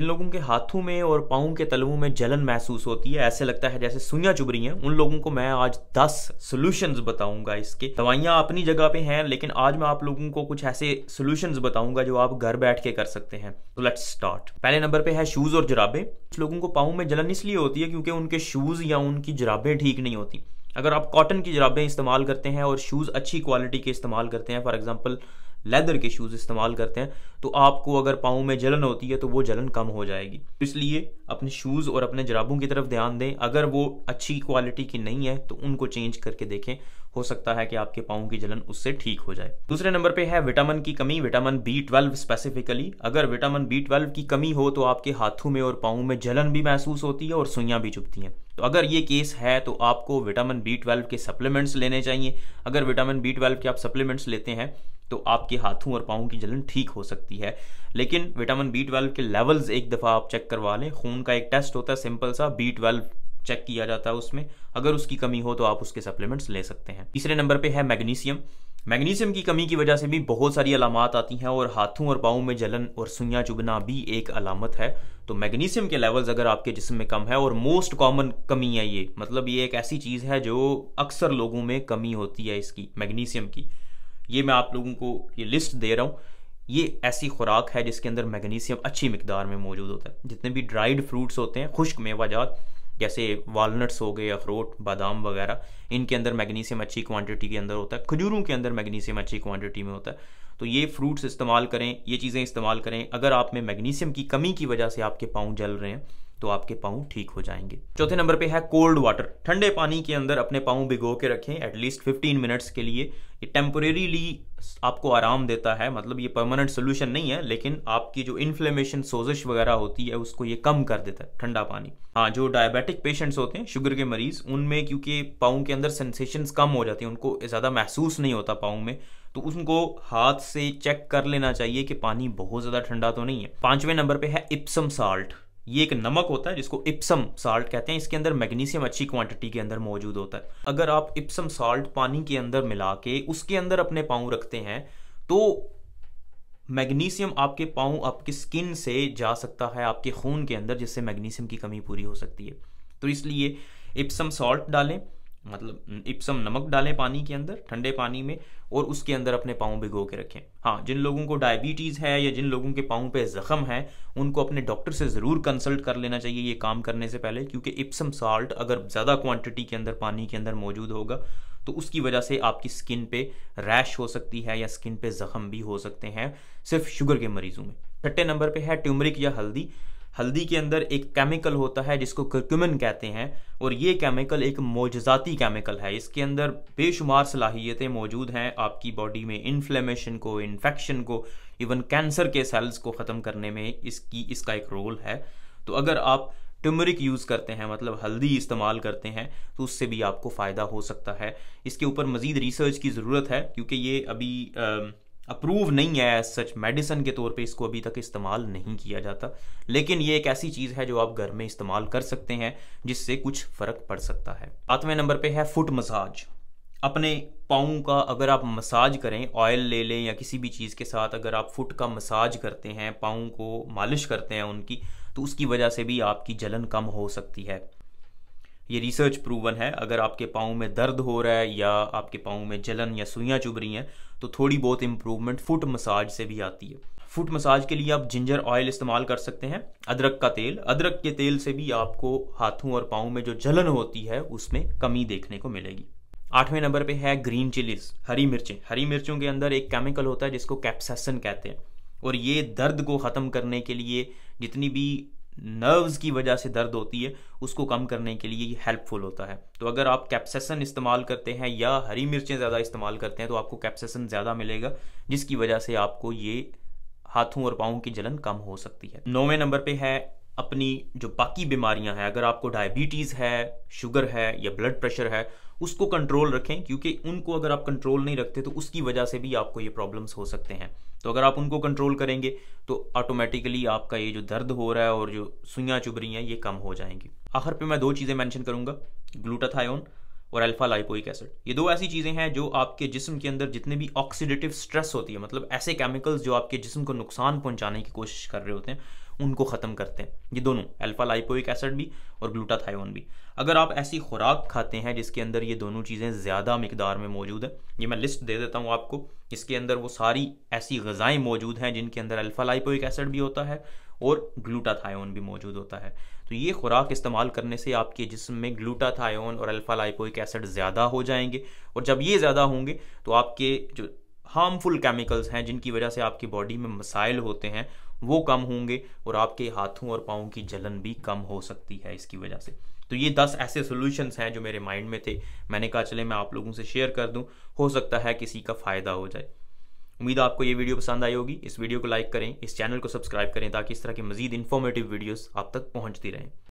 जिन लोगों के हाथों में और पाओं के तलवों में जलन महसूस होती है ऐसे लगता है जैसे सुइयां चुभ रही हैं उन लोगों को मैं आज 10 सॉल्यूशंस बताऊंगा इसके दवाइयां अपनी जगह पे हैं लेकिन आज मैं आप लोगों को कुछ ऐसे सॉल्यूशंस बताऊंगा जो आप घर बैठ के कर सकते हैं तो लेट्स स्टार्ट पहले नंबर पे है शूज और जराबे कुछ लोगों को पाओं में जलन इसलिए होती है क्योंकि उनके शूज या उनकी जराबे ठीक नहीं होती अगर आप कॉटन की जराबें इस्तेमाल करते हैं और शूज़ अच्छी क्वालिटी के इस्तेमाल करते हैं फॉर एग्जाम्पल लेदर के शूज़ इस्तेमाल करते हैं तो आपको अगर पाँव में जलन होती है तो वो जलन कम हो जाएगी इसलिए अपने शूज़ और अपने जराबों की तरफ ध्यान दें अगर वो अच्छी क्वालिटी की नहीं है तो उनको चेंज करके देखें हो सकता है कि आपके पाँव की जलन उससे ठीक हो जाए दूसरे नंबर पे है विटामिन की कमी विटामिन बी ट्वेल्व स्पेसिफिकली अगर विटामिन बी ट्वेल्व की कमी हो तो आपके हाथों में और पाँव में जलन भी महसूस होती है और सुइयाँ भी चुभती हैं तो अगर ये केस है तो आपको विटामिन बी ट्वेल्व के सप्लीमेंट्स लेने चाहिए अगर विटामिन बी ट्वेल्व के आप सप्लीमेंट्स लेते हैं तो आपके हाथों और पाओं की जलन ठीक हो सकती है लेकिन विटामिन बी ट्वेल्व के लेवल्स एक दफ़ा आप चेक करवा लें खून का एक टेस्ट होता है सिंपल सा बी ट्वेल्व चेक किया जाता है उसमें अगर उसकी कमी हो तो आप उसके सप्लीमेंट्स ले सकते हैं तीसरे नंबर पे है मैग्नीशियम मैग्नीशियम की कमी की वजह से भी बहुत सारी अलामत आती हैं और हाथों और पाओं में जलन और सुइयाँ चुभना भी एक अलामत है तो मैग्नीशियम के लेवल्स अगर आपके जिसम में कम है और मोस्ट कॉमन कमी है ये मतलब ये एक ऐसी चीज़ है जो अक्सर लोगों में कमी होती है इसकी मैग्नीशियम की ये मैं आप लोगों को ये लिस्ट दे रहा हूँ ये ऐसी खुराक है जिसके अंदर मैग्नीशियम अच्छी मकदार में मौजूद होता है जितने भी ड्राइड फ्रूट्स होते हैं खुश्क मेवाजात जैसे वालनट्स हो गए अखरोट बादाम वगैरह इनके अंदर मैग्नीशियम अच्छी क्वांटिटी के अंदर होता है खजूरों के अंदर मैग्नीशियम अच्छी क्वांटिटी में होता है तो ये फ्रूट्स इस्तेमाल करें ये चीज़ें इस्तेमाल करें अगर आप में मैग्नीशियम की कमी की वजह से आपके पाँव जल रहे हैं तो आपके पाँव ठीक हो जाएंगे चौथे नंबर पे है कोल्ड वाटर ठंडे पानी के अंदर अपने पाँव भिगो के रखें एटलीस्ट 15 मिनट्स के लिए ये टेम्परेरीली आपको आराम देता है मतलब ये परमानेंट सोल्यूशन नहीं है लेकिन आपकी जो इन्फ्लेमेशन सोजिश वगैरह होती है उसको ये कम कर देता है ठंडा पानी हाँ जो डायबिटिक पेशेंट्स होते हैं शुगर के मरीज उनमें क्योंकि पाँव के अंदर सेंसेशन कम हो जाती हैं उनको ज़्यादा महसूस नहीं होता पाँव में तो उनको हाथ से चेक कर लेना चाहिए कि पानी बहुत ज़्यादा ठंडा तो नहीं है पांचवें नंबर पे है इप्सम साल्ट ये एक नमक होता है जिसको इप्सम साल्ट कहते हैं इसके अंदर मैग्नीशियम अच्छी क्वांटिटी के अंदर मौजूद होता है अगर आप इप्सम साल्ट पानी के अंदर मिला के उसके अंदर अपने पाँव रखते हैं तो मैग्नीशियम आपके पाँव आपकी स्किन से जा सकता है आपके खून के अंदर जिससे मैग्नीशियम की कमी पूरी हो सकती है तो इसलिए इप्सम सॉल्ट डालें मतलब इप्सम नमक डालें पानी के अंदर ठंडे पानी में और उसके अंदर अपने पाँव भिगो के रखें हाँ जिन लोगों को डायबिटीज़ है या जिन लोगों के पाँव पे ज़ख़म है उनको अपने डॉक्टर से ज़रूर कंसल्ट कर लेना चाहिए ये काम करने से पहले क्योंकि इप्सम साल्ट अगर ज़्यादा क्वांटिटी के अंदर पानी के अंदर मौजूद होगा तो उसकी वजह से आपकी स्किन पे रैश हो सकती है या स्किन पे ज़ख़म भी हो सकते हैं सिर्फ शुगर के मरीज़ों में छठे नंबर पर है ट्यूमरिक या हल्दी हल्दी के अंदर एक केमिकल होता है जिसको करक्यूमिन कहते हैं और ये केमिकल एक मोजाती केमिकल है इसके अंदर बेशुमार सलाहियतें मौजूद हैं आपकी बॉडी में इन्फ्लेमेशन को इन्फेक्शन को इवन कैंसर के सेल्स को ख़त्म करने में इसकी इसका एक रोल है तो अगर आप टर्मरिक यूज़ करते हैं मतलब हल्दी इस्तेमाल करते हैं तो उससे भी आपको फ़ायदा हो सकता है इसके ऊपर मज़ीद रिसर्च की ज़रूरत है क्योंकि ये अभी आ, अप्रूव नहीं है एज सच मेडिसन के तौर पे इसको अभी तक इस्तेमाल नहीं किया जाता लेकिन ये एक ऐसी चीज़ है जो आप घर में इस्तेमाल कर सकते हैं जिससे कुछ फ़र्क पड़ सकता है सातवें नंबर पे है फुट मसाज अपने पाँव का अगर आप मसाज करें ऑयल ले लें या किसी भी चीज़ के साथ अगर आप फुट का मसाज करते हैं पाँव को मालिश करते हैं उनकी तो उसकी वजह से भी आपकी जलन कम हो सकती है ये रिसर्च प्रूवन है अगर आपके पाँव में दर्द हो रहा है या आपके पाँव में जलन या सुइयाँ चुभ रही हैं तो थोड़ी बहुत इम्प्रूवमेंट फुट मसाज से भी आती है फुट मसाज के लिए आप जिंजर ऑयल इस्तेमाल कर सकते हैं अदरक का तेल अदरक के तेल से भी आपको हाथों और पाँव में जो जलन होती है उसमें कमी देखने को मिलेगी आठवें नंबर पे है ग्रीन चिलीज हरी मिर्चें हरी मिर्चों के अंदर एक केमिकल होता है जिसको कैप्सेसन कहते हैं और ये दर्द को ख़त्म करने के लिए जितनी भी नर्व्स की वजह से दर्द होती है उसको कम करने के लिए ये हेल्पफुल होता है तो अगर आप कैप्सेसन इस्तेमाल करते हैं या हरी मिर्चें ज़्यादा इस्तेमाल करते हैं तो आपको कैप्सेसन ज़्यादा मिलेगा जिसकी वजह से आपको ये हाथों और पाओं की जलन कम हो सकती है नौवें नंबर पे है अपनी जो बाकी बीमारियां हैं अगर आपको डायबिटीज़ है शुगर है या ब्लड प्रेशर है उसको कंट्रोल रखें क्योंकि उनको अगर आप कंट्रोल नहीं रखते तो उसकी वजह से भी आपको ये प्रॉब्लम्स हो सकते हैं तो अगर आप उनको कंट्रोल करेंगे तो ऑटोमेटिकली आपका ये जो दर्द हो रहा है और जो सुइयाँ चुभ रही हैं ये कम हो जाएंगी आखिर पे मैं दो चीज़ें मैंशन करूंगा ग्लूटाथायोन और अल्फा लाइपोइक एसिड ये दो ऐसी चीज़ें हैं जो आपके जिस्म के अंदर जितने भी ऑक्सीडेटिव स्ट्रेस होती है मतलब ऐसे केमिकल्स जो आपके जिस्म को नुकसान पहुंचाने की कोशिश कर रहे होते हैं उनको ख़त्म करते हैं ये दोनों अल्फा लाइपोइक एसिड भी और ग्लूटाथायोन भी अगर आप ऐसी खुराक खाते हैं जिसके अंदर ये दोनों चीज़ें ज़्यादा मकदार में मौजूद है ये मैं लिस्ट दे देता हूँ आपको इसके अंदर वो सारी ऐसी गज़ाएँ मौजूद हैं जिनके अंदर अल्फा लाइपोइक एसिड भी होता है और ग्लूटाथायोन भी मौजूद होता है तो ये खुराक इस्तेमाल करने से आपके जिसम में ग्लूटाथायोन और अल्फा लाइपोइक एसिड ज़्यादा हो जाएंगे और जब ये ज़्यादा होंगे तो आपके जो हार्मफुल केमिकल्स हैं जिनकी वजह से आपकी बॉडी में मसाइल होते हैं वो कम होंगे और आपके हाथों और पाओं की जलन भी कम हो सकती है इसकी वजह से तो ये दस ऐसे सोल्यूशंस हैं जो मेरे माइंड में थे मैंने कहा चले मैं आप लोगों से शेयर कर दूं हो सकता है किसी का फ़ायदा हो जाए उम्मीद आपको ये वीडियो पसंद आई होगी इस वीडियो को लाइक करें इस चैनल को सब्सक्राइब करें ताकि इस तरह की मजीद इन्फॉर्मेटिव वीडियोस आप तक पहुंचती रहें